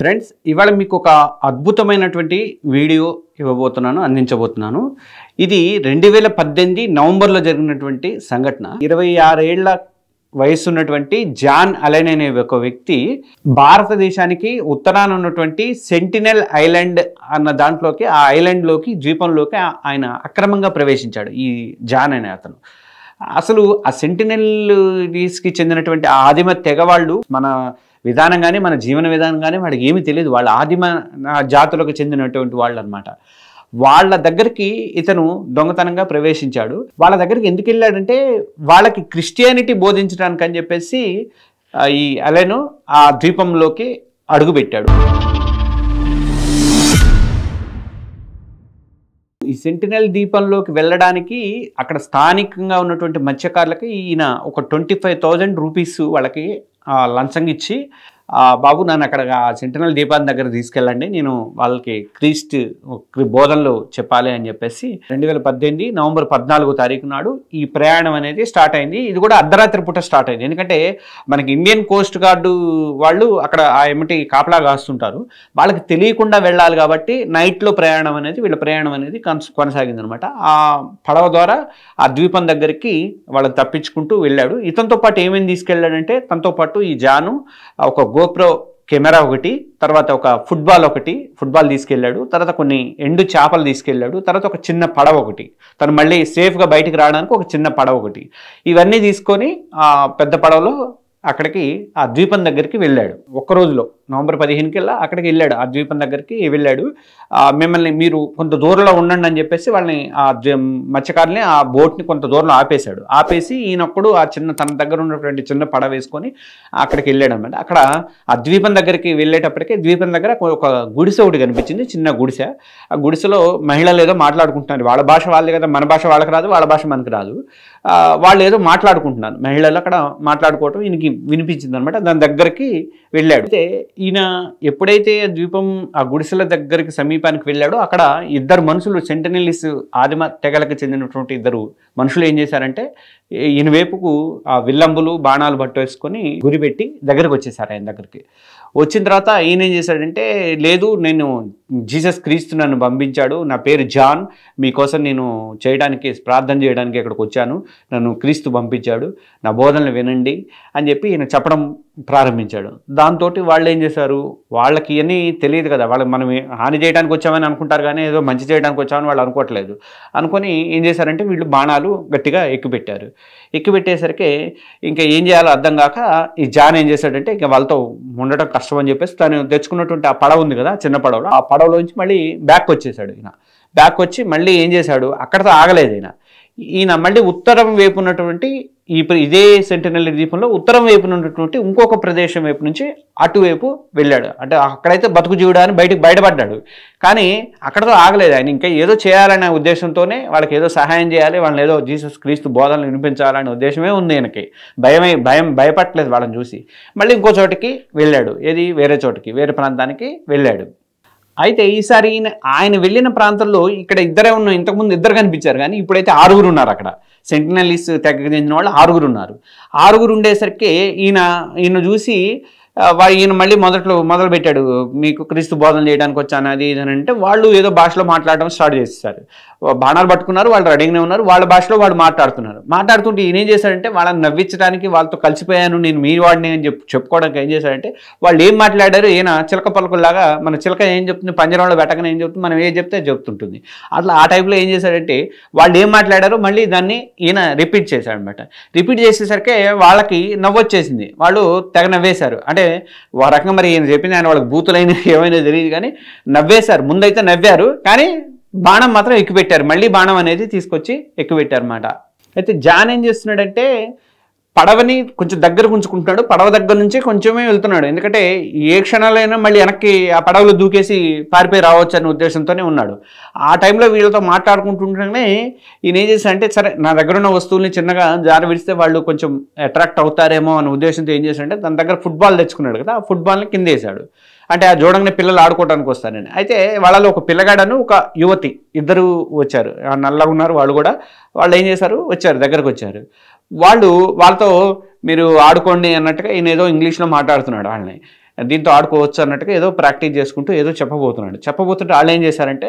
friends ఇవాళ మీకు ఒక అద్భుతమైనటువంటి వీడియో ఇవ్వబోతున్నాను అందించబోతున్నాను ఇది రెండు వేల పద్దెనిమిది నవంబర్లో జరిగినటువంటి సంఘటన ఇరవై ఆరేళ్ల వయసు ఉన్నటువంటి జాన్ అలెన్ అనే ఒక వ్యక్తి భారతదేశానికి ఉత్తరాన ఉన్నటువంటి సెంటినెల్ ఐలాండ్ అన్న దాంట్లోకి ఆ ఐలాండ్లోకి ద్వీపంలోకి ఆయన అక్రమంగా ప్రవేశించాడు ఈ జాన్ అనే అతను అసలు ఆ సెంటినెల్ కి చెందినటువంటి ఆదిమ తెగవాళ్ళు మన విధానం కానీ మన జీవన విధానం కానీ వాడికి ఏమీ తెలియదు వాళ్ళ ఆదిమ జాతులకు చెందినటువంటి వాళ్ళు అనమాట వాళ్ళ దగ్గరికి ఇతను దొంగతనంగా ప్రవేశించాడు వాళ్ళ దగ్గరికి ఎందుకు వెళ్ళాడంటే వాళ్ళకి క్రిస్టియానిటీ బోధించడానికి అని చెప్పేసి ఈ అలెను ఆ ద్వీపంలోకి అడుగుపెట్టాడు ఈ సెంటినల్ ద్వీపంలోకి వెళ్ళడానికి అక్కడ స్థానికంగా ఉన్నటువంటి మత్స్యకారులకి ఈయన ఒక ట్వంటీ ఫైవ్ థౌజండ్ రూపీస్ వాళ్ళకి లంచంగా ఇచ్చి బాబు నన్ను అక్కడ సెంటనల్ దీపాన్ దగ్గర తీసుకెళ్ళండి నేను వాళ్ళకి క్రీస్ట్ బోధనలు చెప్పాలి అని చెప్పేసి రెండు వేల పద్దెనిమిది నవంబర్ పద్నాలుగో తారీఖు నాడు ఈ ప్రయాణం అనేది స్టార్ట్ అయింది ఇది కూడా అర్ధరాత్రి పూట స్టార్ట్ అయింది ఎందుకంటే మనకి ఇండియన్ కోస్ట్ గార్డు వాళ్ళు అక్కడ ఏమిటి కాపలా కాస్తుంటారు వాళ్ళకి తెలియకుండా వెళ్ళాలి కాబట్టి నైట్లో ప్రయాణం అనేది వీళ్ళ ప్రయాణం అనేది కొనసాగింది అనమాట ఆ పడవ ద్వారా ఆ ద్వీపం దగ్గరికి వాళ్ళని తప్పించుకుంటూ వెళ్ళాడు ఇతనితో పాటు ఏమేమి తీసుకెళ్ళాడంటే తనతో పాటు ఈ జాను ఒక గోప్రో కెమెరా ఒకటి తర్వాత ఒక ఫుట్బాల్ ఒకటి ఫుట్బాల్ తీసుకెళ్ళాడు తర్వాత కొన్ని ఎండు చేపలు తీసుకెళ్ళాడు తర్వాత ఒక చిన్న పడవ ఒకటి తను మళ్ళీ సేఫ్గా బయటికి రావడానికి ఒక చిన్న పడవ ఒకటి ఇవన్నీ తీసుకొని పెద్ద పడవలో అక్కడికి ఆ ద్వీపం దగ్గరికి వెళ్ళాడు ఒక్క రోజులో నవంబర్ పదిహేనుకెల్లా అక్కడికి వెళ్ళాడు ఆ ద్వీపం దగ్గరికి వెళ్ళాడు మిమ్మల్ని మీరు కొంత దూరంలో ఉండండి అని చెప్పేసి వాళ్ళని ఆ మత్స్యకారుని ఆ బోట్ని కొంత దూరంలో ఆపేశాడు ఆపేసి ఈయనప్పుడు ఆ చిన్న తన దగ్గర ఉన్నటువంటి చిన్న పడ వేసుకొని అక్కడికి వెళ్ళాడు అనమాట అక్కడ ఆ ద్వీపం దగ్గరికి వెళ్ళేటప్పటికి ద్వీపం దగ్గర ఒక గుడిసె ఒకటి కనిపించింది చిన్న గుడిసె ఆ గుడిసెలో మహిళలు ఏదో మాట్లాడుకుంటున్నారు వాళ్ళ భాష వాళ్ళే కదా మన భాష వాళ్ళకి రాదు వాళ్ళ భాష మనకు రాదు వాళ్ళు ఏదో మాట్లాడుకుంటున్నారు మహిళలు అక్కడ మాట్లాడుకోవటం ఈయనకి వినిపించింది అనమాట దాని దగ్గరికి వెళ్ళాడు అయితే ఈయన ఎప్పుడైతే ద్వీపం ఆ గుడిసెల దగ్గరికి సమీపానికి వెళ్ళాడో అక్కడ ఇద్దరు మనుషులు సెంటనలిస్ ఆదిమ తెగలకు చెందినటువంటి ఇద్దరు మనుషులు ఏం చేశారంటే ఈయన వైపుకు ఆ విల్లంబులు బాణాలు వేసుకొని గురిపెట్టి దగ్గరకు వచ్చేసారు ఆయన దగ్గరికి వచ్చిన తర్వాత ఈయన ఏం చేశాడంటే లేదు నేను జీసస్ క్రీస్తు నన్ను పంపించాడు నా పేరు జాన్ మీకోసం నేను చేయడానికి ప్రార్థన చేయడానికి ఇక్కడికి వచ్చాను నన్ను క్రీస్తు పంపించాడు నా బోధనలు వినండి అని చెప్పి ఈయన చెప్పడం ప్రారంభించాడు దాంతో వాళ్ళు ఏం చేశారు వాళ్ళకి అన్నీ తెలియదు కదా వాళ్ళకి మనం హాని చేయడానికి వచ్చామని అనుకుంటారు కానీ ఏదో మంచి చేయడానికి వచ్చామని వాళ్ళు అనుకోవట్లేదు అనుకొని ఏం చేశారంటే వీళ్ళు బాణాలు గట్టిగా ఎక్కుపెట్టారు ఎక్కుపెట్టేసరికి ఇంకా ఏం చేయాలో అర్థం కాక ఈ జాన్ ఏం చేశాడంటే ఇంకా వాళ్ళతో ఉండటం కష్టం రాష్ట్రం అని చెప్పేసి తను తెచ్చుకున్నటువంటి ఆ పడవ ఉంది కదా చిన్న పడవలో ఆ పడవలో నుంచి మళ్ళీ బ్యాక్ వచ్చేసాడు ఈయన బ్యాక్ వచ్చి మళ్ళీ ఏం చేశాడు అక్కడతో ఆగలేదు ఈయన ఈయన మళ్ళీ ఉత్తరం వైపు ఉన్నటువంటి ఈ ఇదే సెంటనల్లి ద్వీపంలో ఉత్తరం వైపు ఉన్నటువంటి ఇంకొక ప్రదేశం వైపు నుంచి అటువైపు వెళ్ళాడు అంటే అక్కడైతే బతుకు జీవుడా అని బయటకు బయటపడ్డాడు కానీ అక్కడతో ఆగలేదు ఆయన ఇంకా ఏదో చేయాలనే ఉద్దేశంతోనే వాళ్ళకి ఏదో సహాయం చేయాలి వాళ్ళని ఏదో జీసస్ క్రీస్తు బోధనలు వినిపించాలనే ఉద్దేశమే ఉంది ఆయనకి భయమే భయం భయపడలేదు వాళ్ళని చూసి మళ్ళీ ఇంకో చోటికి వెళ్ళాడు ఏది వేరే చోటికి వేరే ప్రాంతానికి వెళ్ళాడు అయితే ఈసారి ఆయన వెళ్ళిన ప్రాంతంలో ఇక్కడ ఇద్దరే ఉన్న ఇంతకుముందు ఇద్దరు కనిపించారు కానీ ఇప్పుడైతే ఆరుగురు ఉన్నారు అక్కడ సెంటినలీస్ తెగ చెందిన వాళ్ళు ఆరుగురు ఉన్నారు ఆరుగురు ఉండేసరికి ఈయన ఈయన చూసి ఈయన మళ్ళీ మొదట్లో మొదలు పెట్టాడు మీకు క్రీస్తు బోధన చేయడానికి వచ్చాను అది ఇదని అంటే వాళ్ళు ఏదో భాషలో మాట్లాడడం స్టార్ట్ చేస్తారు బాణాలు పట్టుకున్నారు వాళ్ళు రెడీగానే ఉన్నారు వాళ్ళ భాషలో వాళ్ళు మాట్లాడుతున్నారు మాట్లాడుతుంటే ఈయన ఏం చేశాడంటే వాళ్ళని నవ్వించడానికి వాళ్ళతో కలిసిపోయాను నేను మీ వాడిని అని చెప్పి చెప్పుకోవడానికి ఏం చేశాడంటే వాళ్ళు ఏం మాట్లాడారు ఈయన చిలక పలుకుల్లాగా మన చిలక ఏం చెప్తుంది పంజరంలో పెట్టకనే ఏం చెప్తుంది మనం ఏం చెప్తే చెప్తుంటుంది అట్లా ఆ టైంలో ఏం చేశాడంటే వాళ్ళు ఏం మాట్లాడారో మళ్ళీ దాన్ని ఈయన రిపీట్ అనమాట రిపీట్ చేసేసరికి వాళ్ళకి నవ్వొచ్చేసింది వాళ్ళు తెగ నవ్వేశారు అంటే ఓ రకంగా మరి ఈయన చెప్పింది ఆయన వాళ్ళకి బూతులైన ఏమైనా తెలియదు కానీ నవ్వేశారు ముందైతే నవ్వారు కానీ బాణం మాత్రం ఎక్కుపెట్టారు మళ్ళీ బాణం అనేది తీసుకొచ్చి ఎక్కుపెట్టారు అనమాట అయితే జాన్ ఏం చేస్తున్నాడంటే పడవని కొంచెం దగ్గర ఉంచుకుంటున్నాడు పడవ దగ్గర నుంచి కొంచెమే వెళ్తున్నాడు ఎందుకంటే ఏ క్షణాలైనా మళ్ళీ వెనక్కి ఆ పడవలో దూకేసి పారిపోయి రావచ్చు అనే ఉద్దేశంతోనే ఉన్నాడు ఆ టైంలో వీళ్ళతో మాట్లాడుకుంటుండగానే ఈయన ఏం చేశాడంటే సరే నా దగ్గర ఉన్న వస్తువుల్ని చిన్నగా జారి విడిస్తే వాళ్ళు కొంచెం అట్రాక్ట్ అవుతారేమో అనే ఉద్దేశంతో ఏం చేశాడంటే తన దగ్గర ఫుట్బాల్ తెచ్చుకున్నాడు కదా ఆ ఫుట్బాల్ని కింద వేశాడు అంటే ఆ జోడంగానే పిల్లలు ఆడుకోవడానికి వస్తాను నేను అయితే వాళ్ళలో ఒక పిల్లగాడను ఒక యువతి ఇద్దరు వచ్చారు నల్లగా ఉన్నారు వాళ్ళు కూడా వాళ్ళు ఏం చేశారు వచ్చారు దగ్గరకు వచ్చారు వాళ్ళు వాళ్ళతో మీరు ఆడుకోండి అన్నట్టుగా ఈయన ఏదో ఇంగ్లీష్లో మాట్లాడుతున్నాడు వాళ్ళని దీంతో ఆడుకోవచ్చు అన్నట్టుగా ఏదో ప్రాక్టీస్ చేసుకుంటూ ఏదో చెప్పబోతున్నాడు చెప్పబోతుంటే వాళ్ళు ఏం చేశారంటే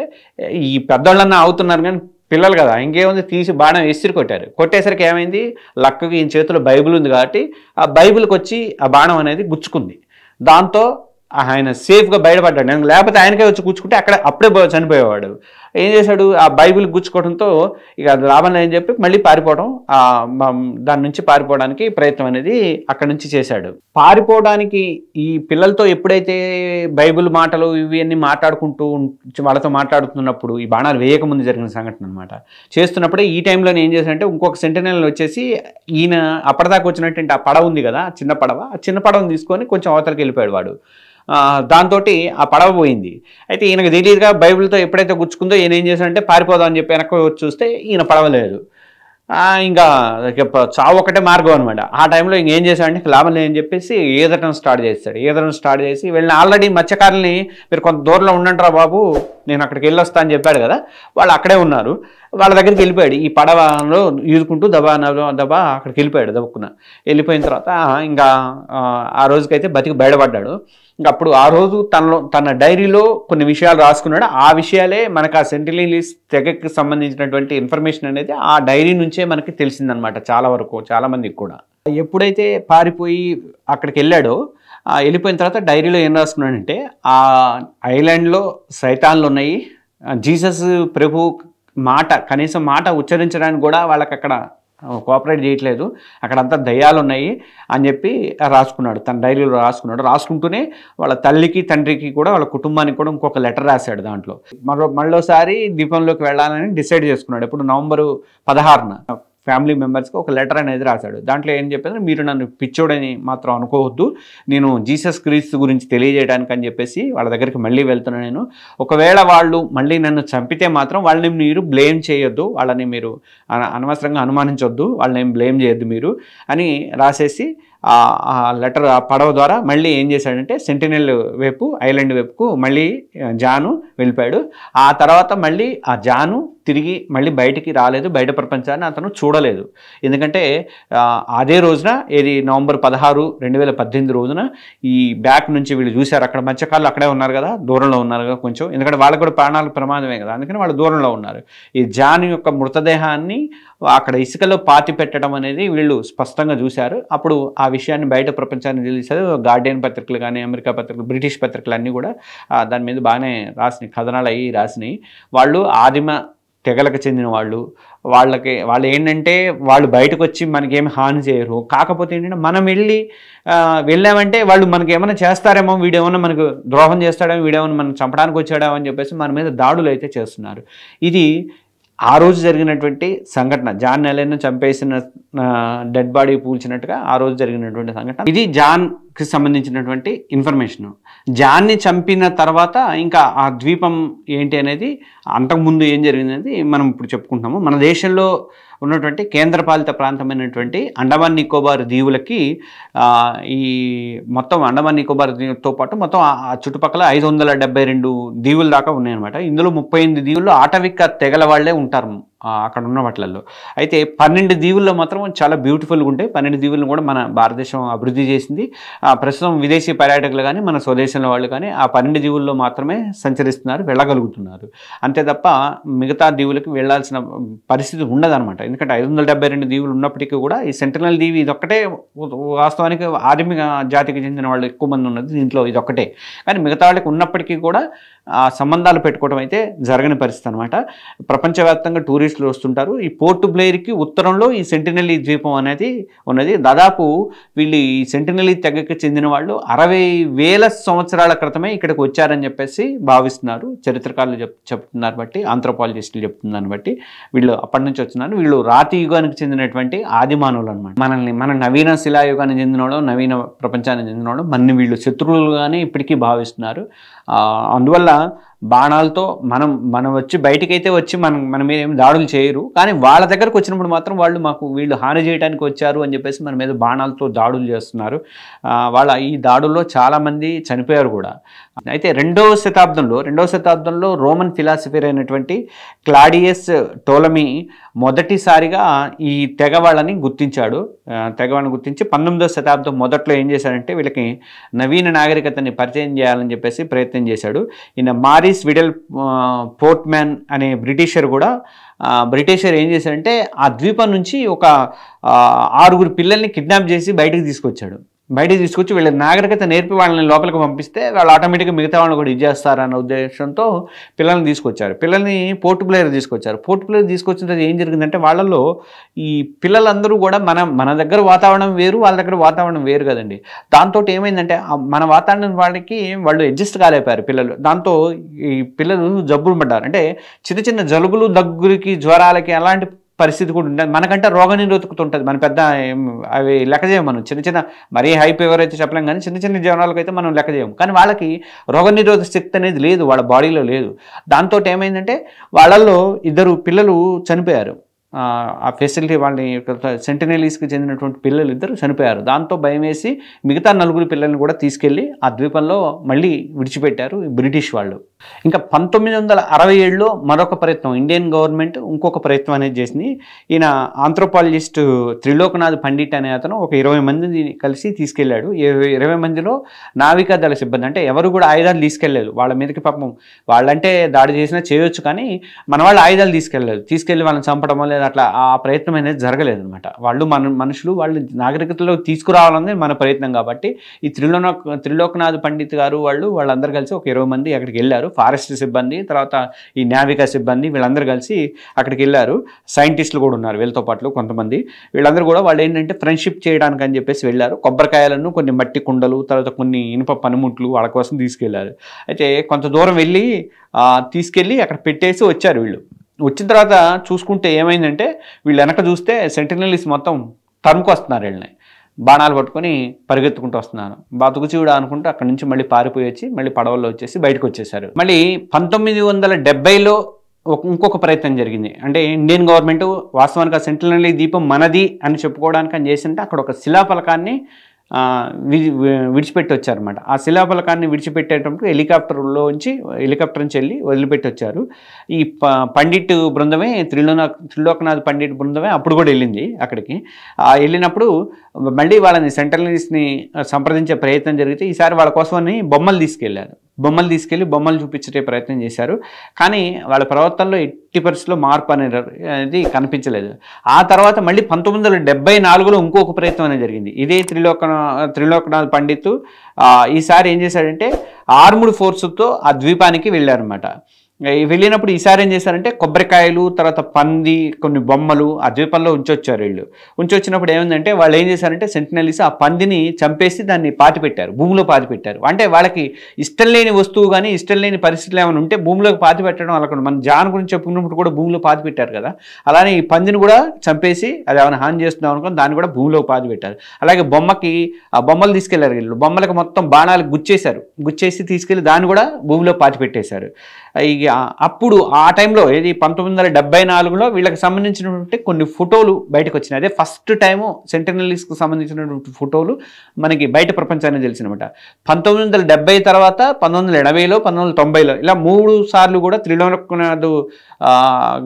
ఈ పెద్దవాళ్ళన్నా అవుతున్నారు కానీ పిల్లలు కదా ఇంకేముంది తీసి బాణం ఇసిరి కొట్టారు కొట్టేసరికి ఏమైంది లక్కకి ఈయన చేతిలో బైబిల్ ఉంది కాబట్టి ఆ బైబిల్కి వచ్చి ఆ బాణం అనేది గుచ్చుకుంది దాంతో ఆయన సేఫ్గా బయటపడ్డాడు నేను లేకపోతే ఆయనకే వచ్చి కూర్చుకుంటే అక్కడ అప్పుడే చనిపోయేవాడు ఏం చేశాడు ఆ బైబిల్ గుచ్చుకోవడంతో ఇక రావణ అని చెప్పి మళ్ళీ పారిపోవడం దాని నుంచి పారిపోవడానికి ప్రయత్నం అనేది అక్కడి నుంచి చేశాడు పారిపోవడానికి ఈ పిల్లలతో ఎప్పుడైతే బైబిల్ మాటలు ఇవన్నీ మాట్లాడుకుంటూ వాళ్ళతో మాట్లాడుతున్నప్పుడు ఈ బాణాలు వేయకముందు జరిగిన సంఘటన అనమాట చేస్తున్నప్పుడే ఈ టైంలో ఏం చేశాడంటే ఇంకొక సెంటనల్ వచ్చేసి ఈయన అప్పటిదాకా వచ్చినటువంటి ఆ పడవ ఉంది కదా చిన్న పడవ ఆ చిన్న పడవను తీసుకొని కొంచెం అవతలకి వెళ్ళిపోయాడు వాడు దాంతో ఆ పడవ పోయింది అయితే ఈయనకు తెలియదుగా బైబిల్తో ఎప్పుడైతే గుచ్చుకుందో ఈయన ఏం చేశాడంటే పారిపోదామని చెప్పి వెనక్కి చూస్తే ఈయన పడవలేదు ఇంకా చావు ఒకటే మార్గం అనమాట ఆ టైంలో ఇంకేం చేశాడంటే లాభం లేదని చెప్పేసి ఈదటం స్టార్ట్ చేస్తాడు ఈదటం స్టార్ట్ చేసి వెళ్ళిన ఆల్రెడీ మత్స్యకారుల్ని మీరు కొంత దూరంలో ఉండంటారా బాబు నేను అక్కడికి వెళ్ళొస్తా అని చెప్పాడు కదా వాళ్ళు అక్కడే ఉన్నారు వాళ్ళ దగ్గరికి వెళ్ళిపోయాడు ఈ పడవలో ఈదుకుంటూ దబా దబా అక్కడికి వెళ్ళిపోయాడు దబ్బుకున్న వెళ్ళిపోయిన తర్వాత ఇంకా ఆ రోజుకైతే బతికి బయటపడ్డాడు అప్పుడు ఆ రోజు తనలో తన డైరీలో కొన్ని విషయాలు రాసుకున్నాడు ఆ విషయాలే మనకు ఆ సెంటిలీస్ తెగకి సంబంధించినటువంటి ఇన్ఫర్మేషన్ అనేది ఆ డైరీ నుంచే మనకి తెలిసిందనమాట చాలా వరకు చాలామందికి కూడా ఎప్పుడైతే పారిపోయి అక్కడికి వెళ్ళాడో వెళ్ళిపోయిన తర్వాత డైరీలో ఏం రాసుకున్నాడంటే ఆ ఐలాండ్లో సైతాన్లు ఉన్నాయి జీసస్ ప్రభు మాట కనీసం మాట ఉచ్చరించడానికి కూడా వాళ్ళకి అక్కడ కోఆపరేట్ చేయట్లేదు అక్కడంతా దయ్యాలు ఉన్నాయి అని చెప్పి రాసుకున్నాడు తన డైరీలో రాసుకున్నాడు రాసుకుంటూనే వాళ్ళ తల్లికి తండ్రికి కూడా వాళ్ళ కుటుంబానికి కూడా ఇంకొక లెటర్ రాశాడు దాంట్లో మరో మళ్ళోసారి దీపంలోకి వెళ్ళాలని డిసైడ్ చేసుకున్నాడు ఇప్పుడు నవంబరు పదహారున ఫ్యామిలీ మెంబర్స్కి ఒక లెటర్ అనేది రాశాడు దాంట్లో ఏం చెప్పారు మీరు నన్ను పిచ్చోడని మాత్రం అనుకోవద్దు నేను జీసస్ క్రీస్తు గురించి తెలియజేయడానికి అని చెప్పేసి వాళ్ళ దగ్గరికి మళ్ళీ వెళ్తున్నాను నేను ఒకవేళ వాళ్ళు మళ్ళీ నన్ను చంపితే మాత్రం వాళ్ళని మీరు బ్లేమ్ చేయొద్దు వాళ్ళని మీరు అనవసరంగా అనుమానించొద్దు వాళ్ళని ఏం బ్లేమ్ చేయొద్దు మీరు అని రాసేసి ఆ లెటర్ ఆ పడవ ద్వారా మళ్ళీ ఏం చేశాడంటే సెంటినెల్ వైపు ఐలాండ్ వైపుకు మళ్ళీ జాను వెళ్ళిపోయాడు ఆ తర్వాత మళ్ళీ ఆ జాను తిరిగి మళ్ళీ బయటికి రాలేదు బయట ప్రపంచాన్ని అతను చూడలేదు ఎందుకంటే అదే రోజున ఏది నవంబర్ పదహారు రెండు వేల పద్దెనిమిది రోజున ఈ బ్యాక్ నుంచి వీళ్ళు చూశారు అక్కడ మత్స్యకారులు అక్కడే ఉన్నారు కదా దూరంలో ఉన్నారు కదా కొంచెం ఎందుకంటే వాళ్ళకు కూడా ప్రాణాలకు ప్రమాదమే కదా అందుకని వాళ్ళు దూరంలో ఉన్నారు ఈ జాన్ యొక్క మృతదేహాన్ని అక్కడ ఇసుకలో పాతి పెట్టడం అనేది వీళ్ళు స్పష్టంగా చూశారు అప్పుడు ఆ విషయాన్ని బయట ప్రపంచాన్ని తెలిసారు గార్డియన్ పత్రికలు కానీ అమెరికా పత్రికలు బ్రిటిష్ పత్రికలు అన్నీ కూడా దాని మీద బాగానే రాసినాయి కథనాలు అయ్యి రాసినాయి వాళ్ళు ఆదిమ తెగలకు చెందిన వాళ్ళు వాళ్ళకి వాళ్ళు ఏంటంటే వాళ్ళు బయటకు వచ్చి మనకేమి హాని చేయరు కాకపోతే ఏంటంటే మనం వెళ్ళి వెళ్ళామంటే వాళ్ళు మనకి ఏమైనా చేస్తారేమో ఏమైనా మనకు ద్రోహం చేస్తాడేమో వీడేమన్నా మనం చంపడానికి వచ్చాడేమో అని చెప్పేసి మన మీద దాడులు అయితే చేస్తున్నారు ఇది ఆ రోజు జరిగినటువంటి సంఘటన జాన్ నెలను చంపేసిన డెడ్ బాడీ పూల్చినట్టుగా ఆ రోజు జరిగినటువంటి సంఘటన ఇది జాన్ కి సంబంధించినటువంటి ఇన్ఫర్మేషన్ జాన్ని చంపిన తర్వాత ఇంకా ఆ ద్వీపం ఏంటి అనేది అంతకుముందు ఏం జరిగిందనేది మనం ఇప్పుడు చెప్పుకుంటున్నాము మన దేశంలో ఉన్నటువంటి కేంద్రపాలిత ప్రాంతమైనటువంటి అండమాన్ నికోబార్ దీవులకి ఈ మొత్తం అండమాన్ నికోబార్ దీవులతో పాటు మొత్తం ఆ చుట్టుపక్కల ఐదు వందల రెండు దీవుల దాకా ఉన్నాయన్నమాట ఇందులో ముప్పై ఎనిమిది దీవుల్లో ఆటవిక తెగల వాళ్లే ఉంటారు అక్కడ ఉన్న వాటిలలో అయితే పన్నెండు దీవుల్లో మాత్రం చాలా బ్యూటిఫుల్గా ఉంటాయి పన్నెండు దీవులను కూడా మన భారతదేశం అభివృద్ధి చేసింది ప్రస్తుతం విదేశీ పర్యాటకులు కానీ మన స్వదేశంలో వాళ్ళు కానీ ఆ పన్నెండు దీవుల్లో మాత్రమే సంచరిస్తున్నారు వెళ్ళగలుగుతున్నారు అంతే తప్ప మిగతా దీవులకు వెళ్ళాల్సిన పరిస్థితి ఉండదనమాట ఎందుకంటే ఐదు వందల డెబ్బై రెండు దీవులు ఉన్నప్పటికీ కూడా ఈ సెంట్రల్ దీవి ఇదొక్కటే వాస్తవానికి ఆర్మిక జాతికి చెందిన వాళ్ళు ఎక్కువ మంది ఉన్నది దీంట్లో ఇదొక్కటే కానీ మిగతా వాళ్ళకి ఉన్నప్పటికీ కూడా సంబంధాలు పెట్టుకోవడం అయితే జరగని పరిస్థితి అనమాట ప్రపంచవ్యాప్తంగా టూరిస్ట్ టూరిస్టులు వస్తుంటారు ఈ పోర్ట్ బ్లేయర్కి ఉత్తరంలో ఈ సెంటినలీ ద్వీపం అనేది ఉన్నది దాదాపు వీళ్ళు ఈ సెంటినలీ తెగకి చెందిన వాళ్ళు అరవై వేల సంవత్సరాల క్రితమే ఇక్కడికి వచ్చారని చెప్పేసి భావిస్తున్నారు చరిత్రకారులు చెప్ చెప్తున్నారు బట్టి ఆంథ్రోపాలజిస్టులు చెప్తున్నారు బట్టి వీళ్ళు అప్పటి నుంచి వస్తున్నారు వీళ్ళు రాతి యుగానికి చెందినటువంటి ఆదిమానవులు అనమాట మనల్ని మన నవీన శిలాయుగానికి చెందినవాడు నవీన ప్రపంచానికి చెందిన చెందినవాడు మన వీళ్ళు శత్రువులుగానే ఇప్పటికీ భావిస్తున్నారు అందువల్ల బాణాలతో మనం మనం వచ్చి బయటకైతే వచ్చి మనం మన మీద ఏం దాడులు చేయరు కానీ వాళ్ళ దగ్గరకు వచ్చినప్పుడు మాత్రం వాళ్ళు మాకు వీళ్ళు హాని చేయడానికి వచ్చారు అని చెప్పేసి మన మీద బాణాలతో దాడులు చేస్తున్నారు వాళ్ళ ఈ దాడుల్లో చాలామంది చనిపోయారు కూడా అయితే రెండవ శతాబ్దంలో రెండవ శతాబ్దంలో రోమన్ ఫిలాసఫర్ అయినటువంటి క్లాడియస్ టోలమీ మొదటిసారిగా ఈ తెగ వాళ్ళని గుర్తించాడు తెగ వాళ్ళని గుర్తించి పంతొమ్మిదవ శతాబ్దం మొదట్లో ఏం చేశాడంటే వీళ్ళకి నవీన నాగరికతని పరిచయం చేయాలని చెప్పేసి ప్రయత్నం చేశాడు ఈయన మారి హారిస్ విడెల్ పోర్ట్మ్యాన్ అనే బ్రిటిషర్ కూడా బ్రిటిషర్ ఏం చేశాడంటే ఆ ద్వీపం నుంచి ఒక ఆరుగురు పిల్లల్ని కిడ్నాప్ చేసి బయటకు తీసుకొచ్చాడు బయటికి తీసుకొచ్చి వీళ్ళ నాగరికత నేర్పి వాళ్ళని లోపలికి పంపిస్తే వాళ్ళు ఆటోమేటిక్గా మిగతా వాళ్ళని కూడా ఇచ్చేస్తారన్న ఉద్దేశంతో పిల్లల్ని తీసుకొచ్చారు పిల్లల్ని పోర్టు ప్లేయర్ తీసుకొచ్చారు పోర్ట్ ప్లేయర్ తీసుకొచ్చిన ఏం జరిగిందంటే వాళ్ళలో ఈ పిల్లలందరూ కూడా మన మన దగ్గర వాతావరణం వేరు వాళ్ళ దగ్గర వాతావరణం వేరు కదండి దాంతో ఏమైందంటే మన వాతావరణం వాళ్ళకి వాళ్ళు అడ్జస్ట్ కాలేపారు పిల్లలు దాంతో ఈ పిల్లలు జబ్బులు పడ్డారు అంటే చిన్న చిన్న జలుబులు దగ్గులకి జ్వరాలకి అలాంటి పరిస్థితి కూడా ఉండదు మనకంటే రోగ నిరోధకత మన పెద్ద అవి లెక్క చేయము మనం చిన్న చిన్న మరీ ఫీవర్ అయితే చెప్పలేం కానీ చిన్న చిన్న అయితే మనం లెక్క చేయము కానీ వాళ్ళకి రోగ నిరోధక శక్తి అనేది లేదు వాళ్ళ బాడీలో లేదు దాంతో ఏమైందంటే వాళ్ళల్లో ఇద్దరు పిల్లలు చనిపోయారు ఆ ఫెసిలిటీ వాళ్ళని సెంటనెలీస్కి చెందినటువంటి పిల్లలు ఇద్దరు చనిపోయారు దాంతో భయం వేసి మిగతా నలుగురు పిల్లల్ని కూడా తీసుకెళ్ళి ఆ ద్వీపంలో మళ్ళీ విడిచిపెట్టారు బ్రిటిష్ వాళ్ళు ఇంకా పంతొమ్మిది వందల అరవై ఏడులో మరొక ప్రయత్నం ఇండియన్ గవర్నమెంట్ ఇంకొక ప్రయత్నం అనేది చేసింది ఈయన ఆంథ్రోపాలజిస్ట్ త్రిలోకనాథ్ పండిట్ అనే అతను ఒక ఇరవై మందిని కలిసి తీసుకెళ్లాడు ఇరవై మందిలో నావికా దళ సిబ్బంది అంటే ఎవరు కూడా ఆయుధాలు తీసుకెళ్లేదు వాళ్ళ మీదకి పాపం వాళ్ళంటే దాడి చేసినా చేయొచ్చు కానీ మన వాళ్ళు ఆయుధాలు తీసుకెళ్లేదు తీసుకెళ్లి వాళ్ళని చంపడమో లేదు అట్లా ఆ ప్రయత్నం అనేది జరగలేదు అనమాట వాళ్ళు మన మనుషులు వాళ్ళు నాగరికతలో తీసుకురావాలనేది మన ప్రయత్నం కాబట్టి ఈ త్రిలోక త్రిలోకనాథ్ పండిత్ గారు వాళ్ళు వాళ్ళందరూ కలిసి ఒక ఇరవై మంది అక్కడికి వెళ్ళారు ఫారెస్ట్ సిబ్బంది తర్వాత ఈ నావికా సిబ్బంది వీళ్ళందరూ కలిసి అక్కడికి వెళ్ళారు సైంటిస్టులు కూడా ఉన్నారు వీళ్ళతో పాటు కొంతమంది వీళ్ళందరూ కూడా వాళ్ళు ఏంటంటే ఫ్రెండ్షిప్ చేయడానికి అని చెప్పేసి వెళ్ళారు కొబ్బరికాయలను కొన్ని మట్టి కుండలు తర్వాత కొన్ని ఇనుప పనిముట్లు వాళ్ళ కోసం తీసుకెళ్లారు అయితే కొంత దూరం వెళ్ళి తీసుకెళ్ళి అక్కడ పెట్టేసి వచ్చారు వీళ్ళు వచ్చిన తర్వాత చూసుకుంటే ఏమైందంటే వీళ్ళు వెనక చూస్తే సెంటర్నలిస్ మొత్తం తరుముకు వస్తున్నారు వీళ్ళని బాణాలు పట్టుకొని పరిగెత్తుకుంటూ వస్తున్నాను బతుకుచీవుడు అనుకుంటూ అక్కడి నుంచి మళ్ళీ పారిపోయి వచ్చి మళ్ళీ పడవల్లో వచ్చేసి బయటకు వచ్చేసారు మళ్ళీ పంతొమ్మిది వందల డెబ్బైలో ఇంకొక ప్రయత్నం జరిగింది అంటే ఇండియన్ గవర్నమెంట్ వాస్తవానికి ఆ సెంట్రల్ దీపం మనది అని చెప్పుకోవడానికి అని చేసింటే అక్కడ ఒక శిలాఫలకాన్ని విడిచిపెట్టి వచ్చారనమాట ఆ శిలాఫలకాన్ని విడిచిపెట్టేటప్పుడు హెలికాప్టర్లో ఉంచి హెలికాప్టర్ నుంచి వెళ్ళి వదిలిపెట్టి వచ్చారు ఈ పండిట్ బృందమే త్రిలోనా త్రిలోకనాథ్ పండిట్ బృందమే అప్పుడు కూడా వెళ్ళింది అక్కడికి వెళ్ళినప్పుడు మళ్ళీ వాళ్ళని సెంట్రల్ సంప్రదించే ప్రయత్నం జరిగితే ఈసారి వాళ్ళ కోసమని బొమ్మలు తీసుకెళ్లారు బొమ్మలు తీసుకెళ్ళి బొమ్మలు చూపించే ప్రయత్నం చేశారు కానీ వాళ్ళ ప్రవర్తనలో ఎట్టి పరిస్థితుల్లో మార్పు అనేది కనిపించలేదు ఆ తర్వాత మళ్ళీ పంతొమ్మిది వందల డెబ్బై నాలుగులో ఇంకొక ప్రయత్నం అనేది జరిగింది ఇదే త్రిలోకన త్రిలోకనాల్ పండితు ఈసారి ఏం చేశాడంటే ఆర్ముడ్ ఫోర్సుతో ఆ ద్వీపానికి వెళ్ళారనమాట వెళ్ళినప్పుడు ఈసారి ఏం చేశారంటే కొబ్బరికాయలు తర్వాత పంది కొన్ని బొమ్మలు ఆ పనిలో ఉంచొచ్చారు వీళ్ళు ఉంచొచ్చినప్పుడు ఏమైందంటే వాళ్ళు ఏం చేశారంటే సెంటినలీస్ ఆ పందిని చంపేసి దాన్ని పాతి పెట్టారు భూమిలో పాతి పెట్టారు అంటే వాళ్ళకి ఇష్టం లేని వస్తువు కానీ ఇష్టం లేని పరిస్థితులు ఏమైనా ఉంటే భూమిలోకి పాతి పెట్టడం వాళ్ళకు మన జాన్ గురించి చెప్పుకున్నప్పుడు కూడా భూమిలో పాతి పెట్టారు కదా అలానే ఈ పందిని కూడా చంపేసి అది ఏమైనా హాని చేస్తున్నాం అనుకుని దాన్ని కూడా భూమిలో పాతి పెట్టారు అలాగే బొమ్మకి ఆ బొమ్మలు తీసుకెళ్లారు వీళ్ళు బొమ్మలకు మొత్తం బాణాలు గుచ్చేశారు గుచ్చేసి తీసుకెళ్లి దాన్ని కూడా భూమిలో పాతి పెట్టేశారు ఈ అప్పుడు ఆ టైంలో ఇది పంతొమ్మిది వందల డెబ్బై నాలుగులో వీళ్ళకి సంబంధించినటువంటి కొన్ని ఫోటోలు బయటకు వచ్చినాయి అదే ఫస్ట్ టైము సెంటర్నలిస్ట్కి సంబంధించినటువంటి ఫోటోలు మనకి బయట ప్రపంచానికి తెలిసినమాట పంతొమ్మిది వందల తర్వాత పంతొమ్మిది వందల ఎనభైలో పంతొమ్మిది వందల తొంభైలో ఇలా మూడు సార్లు కూడా త్రిలోకనాథ్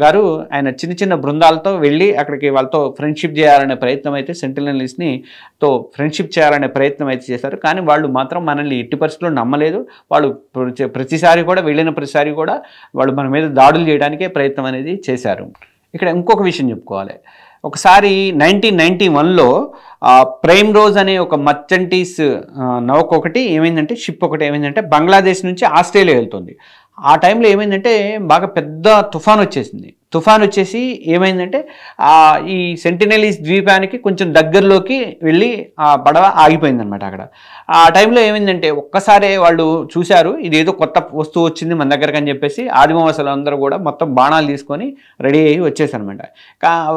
గారు ఆయన చిన్న చిన్న బృందాలతో వెళ్ళి అక్కడికి వాళ్ళతో ఫ్రెండ్షిప్ చేయాలనే ప్రయత్నం అయితే సెంటర్నలిస్ట్ని తో ఫ్రెండ్షిప్ చేయాలనే ప్రయత్నం అయితే చేశారు కానీ వాళ్ళు మాత్రం మనల్ని ఎట్టి పరిస్థితుల్లో నమ్మలేదు వాళ్ళు ప్రతిసారి కూడా వెళ్ళిన ప్రతిసారి కూడా వాళ్ళు మన మీద దాడులు చేయడానికే ప్రయత్నం అనేది చేశారు ఇక్కడ ఇంకొక విషయం చెప్పుకోవాలి ఒకసారి నైన్టీన్ నైన్టీ వన్లో ప్రేమ్ రోజ్ అనే ఒక మర్చంటీస్ నౌక ఒకటి ఏమైందంటే షిప్ ఒకటి ఏమైందంటే బంగ్లాదేశ్ నుంచి ఆస్ట్రేలియా వెళ్తుంది ఆ టైంలో ఏమైందంటే బాగా పెద్ద తుఫాన్ వచ్చేసింది తుఫాన్ వచ్చేసి ఏమైందంటే ఈ సెంటినలీస్ ద్వీపానికి కొంచెం దగ్గరలోకి వెళ్ళి ఆ పడవ ఆగిపోయిందనమాట అక్కడ ఆ టైంలో ఏమైందంటే ఒక్కసారే వాళ్ళు చూశారు ఇదేదో కొత్త వస్తువు వచ్చింది మన దగ్గరకు అని చెప్పేసి ఆదిమవాసులు అందరూ కూడా మొత్తం బాణాలు తీసుకొని రెడీ అయ్యి వచ్చేసారనమాట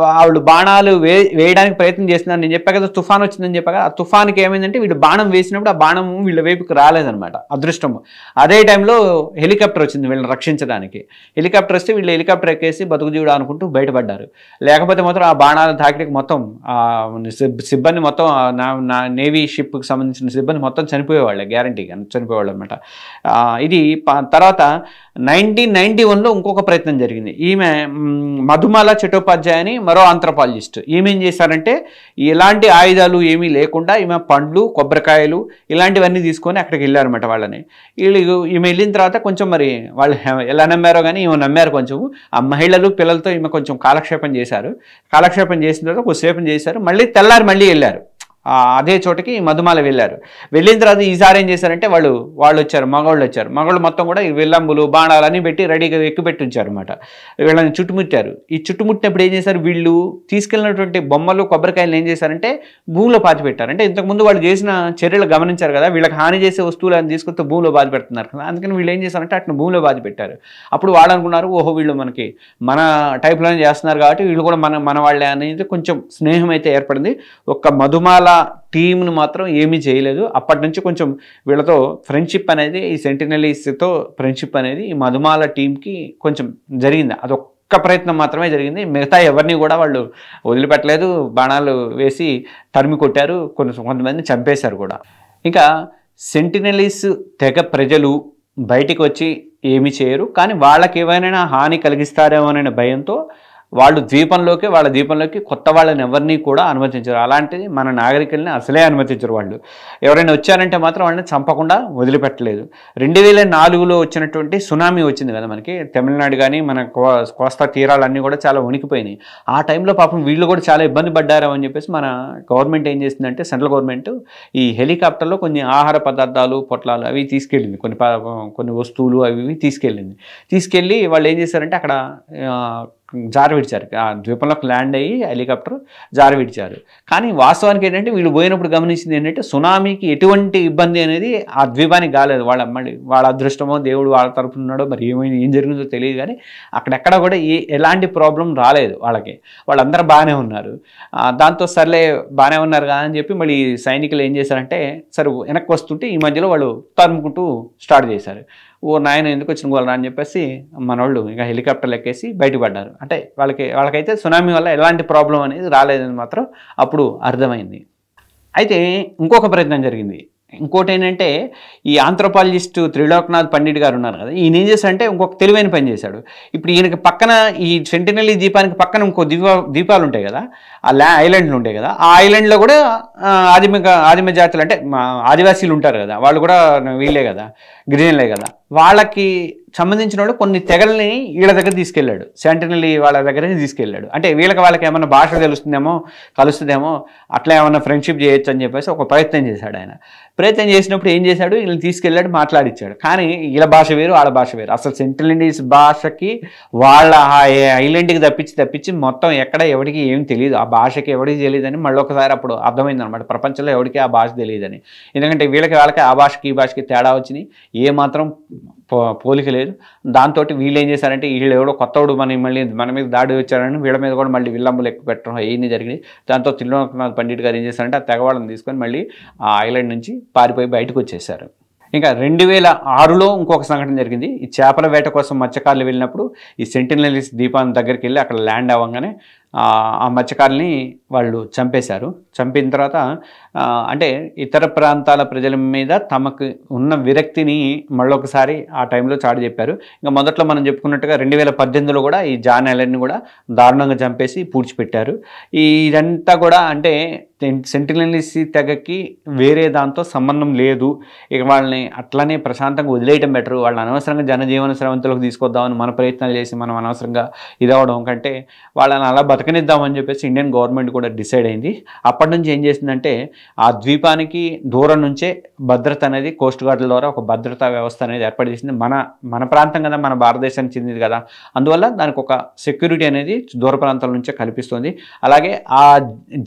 వాళ్ళు బాణాలు వే వేయడానికి ప్రయత్నం చేస్తున్నారు నేను చెప్పా కదా తుఫాన్ వచ్చిందని చెప్పాక ఆ తుఫాన్కి ఏమైందంటే వీళ్ళు బాణం వేసినప్పుడు ఆ బాణం వీళ్ళ వైపుకి రాలేదనమాట అదృష్టం అదే టైంలో హెలికాప్టర్ వచ్చింది వీళ్ళని రక్షించడానికి హెలికాప్టర్ వస్తే వీళ్ళు హెలికాప్టర్ ఎక్కేసి బతుకు జీవుడు అనుకుంటూ బయటపడ్డారు లేకపోతే మాత్రం ఆ బాణాల తాకిడికి మొత్తం సిబ్బంది మొత్తం నేవీ షిప్కి సంబంధించిన సిబ్బంది చాలామంది మొత్తం చనిపోయేవాళ్ళే కానీ చనిపోయేవాళ్ళు అనమాట ఇది తర్వాత నైన్టీన్ నైన్టీ వన్లో ఇంకొక ప్రయత్నం జరిగింది ఈమె మధుమాల చటోపాధ్యాయ అని మరో ఆంథ్రపాలజిస్ట్ ఈమె చేశారంటే ఇలాంటి ఆయుధాలు ఏమీ లేకుండా ఈమె పండ్లు కొబ్బరికాయలు ఇలాంటివన్నీ తీసుకొని అక్కడికి వెళ్ళారనమాట వాళ్ళని వీళ్ళు ఈమె వెళ్ళిన తర్వాత కొంచెం మరి వాళ్ళు ఎలా నమ్మారో కానీ ఈమె నమ్మారు కొంచెం ఆ మహిళలు పిల్లలతో ఈమె కొంచెం కాలక్షేపం చేశారు కాలక్షేపం చేసిన తర్వాత కొద్దిసేపం చేశారు మళ్ళీ తెల్లారి మళ్ళీ వెళ్ళారు అదే చోటకి మధుమాల వెళ్ళారు వెళ్ళిన తర్వాత ఈసారి ఏం చేశారంటే వాళ్ళు వాళ్ళు వచ్చారు మగవాళ్ళు వచ్చారు మగవాళ్ళు మొత్తం కూడా విల్లంబులు బాణాలని పెట్టి రెడీగా ఎక్కుపెట్టి ఉంచారు అనమాట వీళ్ళని చుట్టుముట్టారు ఈ చుట్టుముట్టినప్పుడు ఏం చేశారు వీళ్ళు తీసుకెళ్ళినటువంటి బొమ్మలు కొబ్బరికాయలు ఏం చేశారంటే భూమిలో పెట్టారు అంటే ఇంతకుముందు వాళ్ళు చేసిన చర్యలు గమనించారు కదా వీళ్ళకి హాని చేసే వస్తువులను తీసుకొస్తే భూమిలో బాధ పెడుతున్నారు కదా అందుకని వీళ్ళు ఏం చేశారంటే అట్లా భూమిలో బాధ పెట్టారు అప్పుడు వాళ్ళు అనుకున్నారు ఓహో వీళ్ళు మనకి మన టైప్లోనే చేస్తున్నారు కాబట్టి వీళ్ళు కూడా మన మన వాళ్ళే అనేది కొంచెం స్నేహం అయితే ఏర్పడింది ఒక మధుమాల టీంను మాత్రం ఏమీ చేయలేదు అప్పటి నుంచి కొంచెం వీళ్ళతో ఫ్రెండ్షిప్ అనేది ఈ సెంటినలీస్తో ఫ్రెండ్షిప్ అనేది ఈ మధుమాల టీంకి కొంచెం జరిగింది అదొక ఒక్క ప్రయత్నం మాత్రమే జరిగింది మిగతా ఎవరిని కూడా వాళ్ళు వదిలిపెట్టలేదు బాణాలు వేసి తరిమి కొట్టారు కొన్ని కొంతమందిని చంపేశారు కూడా ఇంకా సెంటినలీస్ తెగ ప్రజలు బయటికి వచ్చి ఏమి చేయరు కానీ వాళ్ళకి ఏమైనా హాని కలిగిస్తారేమోననే భయంతో వాళ్ళు ద్వీపంలోకి వాళ్ళ ద్వీపంలోకి కొత్త వాళ్ళని ఎవరిని కూడా అనుమతించరు అలాంటిది మన నాగరికుల్ని అసలే అనుమతించరు వాళ్ళు ఎవరైనా వచ్చారంటే మాత్రం వాళ్ళని చంపకుండా వదిలిపెట్టలేదు రెండు వేల నాలుగులో వచ్చినటువంటి సునామీ వచ్చింది కదా మనకి తమిళనాడు కానీ మన కోస్తా తీరాలన్నీ కూడా చాలా ఉనికిపోయినాయి ఆ టైంలో పాపం వీళ్ళు కూడా చాలా ఇబ్బంది పడ్డారు అని చెప్పేసి మన గవర్నమెంట్ ఏం చేసిందంటే సెంట్రల్ గవర్నమెంట్ ఈ హెలికాప్టర్లో కొన్ని ఆహార పదార్థాలు పొట్లాలు అవి తీసుకెళ్ళింది కొన్ని కొన్ని వస్తువులు అవి ఇవి తీసుకెళ్ళింది తీసుకెళ్ళి వాళ్ళు ఏం చేశారంటే అక్కడ జార విడిచారు ఆ ద్వీపంలోకి ల్యాండ్ అయ్యి హెలికాప్టర్ జార విడిచారు కానీ వాస్తవానికి ఏంటంటే వీళ్ళు పోయినప్పుడు గమనించింది ఏంటంటే సునామీకి ఎటువంటి ఇబ్బంది అనేది ఆ ద్వీపానికి కాలేదు వాళ్ళ మళ్ళీ వాళ్ళ అదృష్టమో దేవుడు వాళ్ళ తరపున ఉన్నాడో మరి ఏమైనా ఏం జరిగిందో తెలియదు కానీ అక్కడెక్కడ కూడా ఏ ఎలాంటి ప్రాబ్లం రాలేదు వాళ్ళకి వాళ్ళందరూ బాగానే ఉన్నారు దాంతో సర్లే బాగానే ఉన్నారు కదా అని చెప్పి మళ్ళీ సైనికులు ఏం చేశారంటే సరే వెనక్కి వస్తుంటే ఈ మధ్యలో వాళ్ళు తరుముకుంటూ స్టార్ట్ చేశారు ఓ నాయన ఎందుకు వచ్చిన గోళన అని చెప్పేసి మనోళ్ళు ఇంకా హెలికాప్టర్లు ఎక్కేసి బయటపడ్డారు అంటే వాళ్ళకి వాళ్ళకైతే సునామీ వల్ల ఎలాంటి ప్రాబ్లం అనేది రాలేదని మాత్రం అప్పుడు అర్థమైంది అయితే ఇంకొక ప్రయత్నం జరిగింది ఇంకోటి ఏంటంటే ఈ ఆంథ్రోపాలజిస్టు త్రిలోక్నాథ్ పండిట్ గారు ఉన్నారు కదా ఈయన ఏం అంటే ఇంకొక తెలివైన పని చేశాడు ఇప్పుడు ఈయనకి పక్కన ఈ సెంటినల్లి దీపానికి పక్కన ఇంకో దీపా దీపాలు ఉంటాయి కదా ఆ ల్యా ఐలాండ్లు ఉంటాయి కదా ఆ ఐలాండ్లో కూడా ఆదిమ ఆదిమ జాతులు అంటే ఆదివాసీలు ఉంటారు కదా వాళ్ళు కూడా వీళ్ళే కదా గిరిజనులే కదా వాళ్ళకి సంబంధించిన వాడు కొన్ని తెగల్ని వీళ్ళ దగ్గర తీసుకెళ్ళాడు సెంటనలీ వాళ్ళ దగ్గర తీసుకెళ్ళాడు అంటే వీళ్ళకి వాళ్ళకి ఏమైనా భాష తెలుస్తుందేమో కలుస్తుందేమో అట్లా ఏమైనా ఫ్రెండ్షిప్ చేయొచ్చు అని చెప్పేసి ఒక ప్రయత్నం చేశాడు ఆయన ప్రయత్నం చేసినప్పుడు ఏం చేశాడు వీళ్ళని తీసుకెళ్ళాడు మాట్లాడించాడు కానీ వీళ్ళ భాష వేరు వాళ్ళ భాష వేరు అసలు సెంట్రల్ ఇండీస్ భాషకి వాళ్ళ ఐలాండ్కి తప్పించి తప్పించి మొత్తం ఎక్కడ ఎవరికి ఏం తెలియదు ఆ భాషకి ఎవరికి తెలియదని మళ్ళీ ఒకసారి అప్పుడు అర్థమైంది అనమాట ప్రపంచంలో ఎవరికి ఆ భాష తెలియదని ఎందుకంటే వీళ్ళకి వాళ్ళకి ఆ భాషకి ఈ భాషకి తేడా వచ్చినాయి ఏ మాత్రం పోలిక లేదు దాంతో వీళ్ళు ఏం చేశారంటే వీళ్ళు ఎవడో కొత్తవాడు మన మళ్ళీ మన మీద దాడి వచ్చారని వీళ్ళ మీద కూడా మళ్ళీ విల్లంబులు ఎక్కువ పెట్టడం అవన్నీ జరిగింది దాంతో త్రిలోకనాథ్ పండిట్ గారు ఏం చేశారంటే ఆ తెగవాళ్ళని తీసుకొని మళ్ళీ ఆ ఐలాండ్ నుంచి పారిపోయి బయటకు వచ్చేసారు ఇంకా రెండు వేల ఆరులో ఇంకొక సంఘటన జరిగింది ఈ చేపల వేట కోసం మత్స్యకారులు వెళ్ళినప్పుడు ఈ సెంటినలిస్ దీపాన్ని దగ్గరికి వెళ్ళి అక్కడ ల్యాండ్ అవ్వగానే ఆ మత్స్యకారుల్ని వాళ్ళు చంపేశారు చంపిన తర్వాత అంటే ఇతర ప్రాంతాల ప్రజల మీద తమకు ఉన్న విరక్తిని మళ్ళొకసారి ఆ టైంలో చాటు చెప్పారు ఇంకా మొదట్లో మనం చెప్పుకున్నట్టుగా రెండు వేల పద్దెనిమిదిలో కూడా ఈ జాన్ ఐలాండ్ని కూడా దారుణంగా చంపేసి పూడ్చిపెట్టారు ఇదంతా కూడా అంటే సెంటినెలిసి తెగకి వేరే దాంతో సంబంధం లేదు ఇక వాళ్ళని అట్లనే ప్రశాంతంగా వదిలేయటం బెటర్ వాళ్ళని అనవసరంగా జనజీవన స్రవంతులకు తీసుకొద్దామని మన ప్రయత్నాలు చేసి మనం అనవసరంగా ఇదవడం కంటే వాళ్ళని అలా బతక బతకనిద్దామని చెప్పేసి ఇండియన్ గవర్నమెంట్ కూడా డిసైడ్ అయింది అప్పటి నుంచి ఏం చేసిందంటే ఆ ద్వీపానికి దూరం నుంచే భద్రత అనేది కోస్ట్ గార్డుల ద్వారా ఒక భద్రతా వ్యవస్థ అనేది ఏర్పాటు చేసింది మన మన ప్రాంతం కదా మన భారతదేశానికి చెందింది కదా అందువల్ల దానికి ఒక సెక్యూరిటీ అనేది దూర ప్రాంతాల నుంచే కల్పిస్తుంది అలాగే ఆ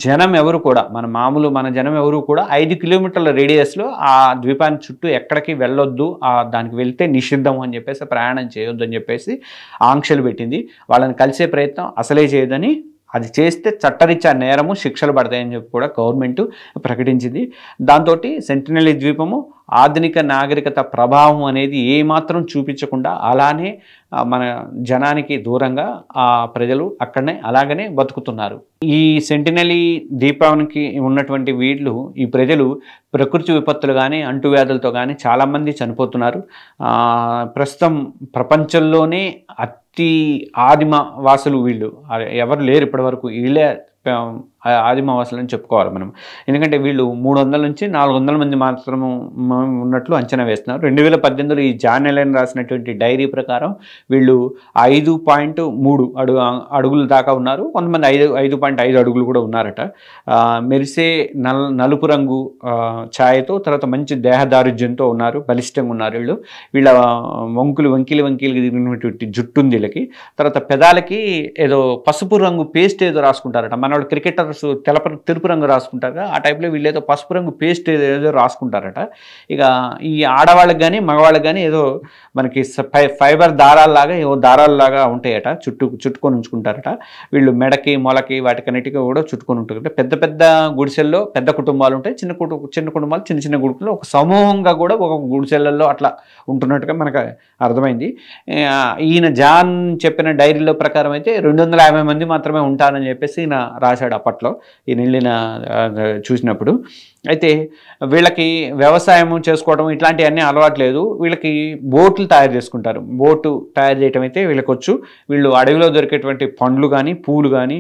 జనం ఎవరు కూడా మన మామూలు మన జనం ఎవరు కూడా ఐదు కిలోమీటర్ల రేడియస్లో ఆ ద్వీపాన్ని చుట్టూ ఎక్కడికి వెళ్ళొద్దు ఆ దానికి వెళ్తే నిషిద్ధం అని చెప్పేసి ప్రయాణం చేయొద్దు అని చెప్పేసి ఆంక్షలు పెట్టింది వాళ్ళని కలిసే ప్రయత్నం అసలే చేయదని అది చేస్తే చట్టరీత్యా నేరము శిక్షలు పడతాయని చెప్పి కూడా గవర్నమెంట్ ప్రకటించింది దాంతో సెంటినలీ ద్వీపము ఆధునిక నాగరికత ప్రభావం అనేది ఏమాత్రం చూపించకుండా అలానే మన జనానికి దూరంగా ఆ ప్రజలు అక్కడనే అలాగనే బతుకుతున్నారు ఈ సెంటినలీ దీపావళికి ఉన్నటువంటి వీళ్ళు ఈ ప్రజలు ప్రకృతి విపత్తులు కానీ అంటువ్యాధులతో కానీ చాలామంది చనిపోతున్నారు ప్రస్తుతం ప్రపంచంలోనే అతి ఆదిమ వాసులు వీళ్ళు ఎవరు లేరు ఇప్పటివరకు వీళ్ళే ఆదిమవాసులని చెప్పుకోవాలి మనం ఎందుకంటే వీళ్ళు మూడు వందల నుంచి నాలుగు వందల మంది మాత్రము ఉన్నట్లు అంచనా వేస్తున్నారు రెండు వేల పద్దెనిమిదిలో ఈ జాన్ ఎలైన్ రాసినటువంటి డైరీ ప్రకారం వీళ్ళు ఐదు పాయింట్ మూడు అడుగు అడుగులు దాకా ఉన్నారు కొంతమంది ఐదు ఐదు పాయింట్ ఐదు అడుగులు కూడా ఉన్నారట మెరిసే నల్ నలుపు రంగు ఛాయతో తర్వాత మంచి దేహదారుజ్యంతో ఉన్నారు బలిష్టంగా ఉన్నారు వీళ్ళు వీళ్ళ వంకులు వంకిలి వంకిలికి తిరిగినటువంటి జుట్టు ఉంది వీళ్ళకి తర్వాత పెదాలకి ఏదో పసుపు రంగు పేస్ట్ ఏదో రాసుకుంటారట మన క్రికెటర్ కలర్స్ తెలప తెలుపు రంగు రాసుకుంటారు కదా ఆ టైప్లో వీళ్ళేదో పసుపు రంగు పేస్ట్ ఏదో రాసుకుంటారట ఇక ఈ ఆడవాళ్ళకి కానీ మగవాళ్ళకి కానీ ఏదో మనకి ఫైబర్ దారాల్లాగా ఏవో దారాల్లాగా ఉంటాయట చుట్టు చుట్టుకొని ఉంచుకుంటారట వీళ్ళు మెడకి మొలకి వాటికన్నిటికీ కూడా చుట్టుకొని ఉంటుంది పెద్ద పెద్ద గుడిసెల్లో పెద్ద కుటుంబాలు ఉంటాయి చిన్న కుటు చిన్న కుటుంబాలు చిన్న చిన్న గుడిసెల్లో ఒక సమూహంగా కూడా ఒక గుడిసెలలో అట్లా ఉంటున్నట్టుగా మనకు అర్థమైంది ఈయన జాన్ చెప్పిన డైరీలో ప్రకారం అయితే రెండు వందల యాభై మంది మాత్రమే ఉంటానని చెప్పేసి ఈయన రాశాడు అప్పట్లో స్పాట్లో ఈ నిండిన చూసినప్పుడు అయితే వీళ్ళకి వ్యవసాయం చేసుకోవడం ఇట్లాంటివన్నీ అలవాటు లేదు వీళ్ళకి బోట్లు తయారు చేసుకుంటారు బోటు తయారు చేయటం అయితే వీళ్ళకి వచ్చు వీళ్ళు అడవిలో దొరికేటువంటి పండ్లు కానీ పూలు కానీ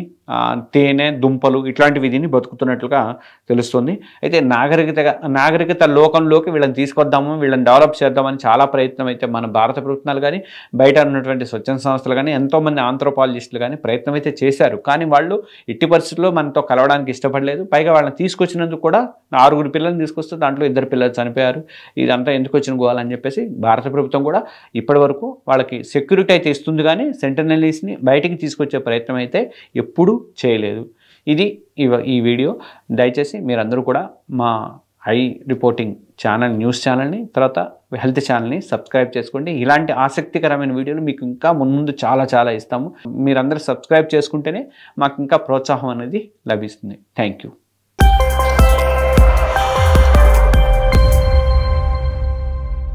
తేనె దుంపలు ఇట్లాంటివి దీన్ని బతుకుతున్నట్లుగా తెలుస్తుంది అయితే నాగరికత నాగరికత లోకంలోకి వీళ్ళని తీసుకొద్దాము వీళ్ళని డెవలప్ చేద్దామని చాలా ప్రయత్నం అయితే మన భారత ప్రభుత్వాలు కానీ బయట ఉన్నటువంటి స్వచ్ఛంద సంస్థలు కానీ ఎంతోమంది ఆంథ్రోపాలజిస్టులు కానీ ప్రయత్నం అయితే చేశారు కానీ వాళ్ళు ఇట్టి పరిస్థితుల్లో మనతో కలవడానికి ఇష్టపడలేదు పైగా వాళ్ళని తీసుకొచ్చినందుకు కూడా ఆరుగురు పిల్లల్ని తీసుకొస్తే దాంట్లో ఇద్దరు పిల్లలు చనిపోయారు ఇదంతా ఎందుకు వచ్చిన గోవాలని చెప్పేసి భారత ప్రభుత్వం కూడా ఇప్పటి వరకు వాళ్ళకి సెక్యూరిటీ అయితే ఇస్తుంది కానీ సెంటర్నలీస్ని బయటికి తీసుకొచ్చే ప్రయత్నం అయితే ఎప్పుడు చేయలేదు ఇది ఈ వీడియో దయచేసి మీరందరూ కూడా మా ఐ రిపోర్టింగ్ ఛానల్ న్యూస్ ఛానల్ని తర్వాత హెల్త్ ఛానల్ని సబ్స్క్రైబ్ చేసుకోండి ఇలాంటి ఆసక్తికరమైన వీడియోలు మీకు ఇంకా ముందు చాలా చాలా ఇస్తాము మీరందరూ సబ్స్క్రైబ్ చేసుకుంటేనే మాకు ఇంకా ప్రోత్సాహం అనేది లభిస్తుంది థ్యాంక్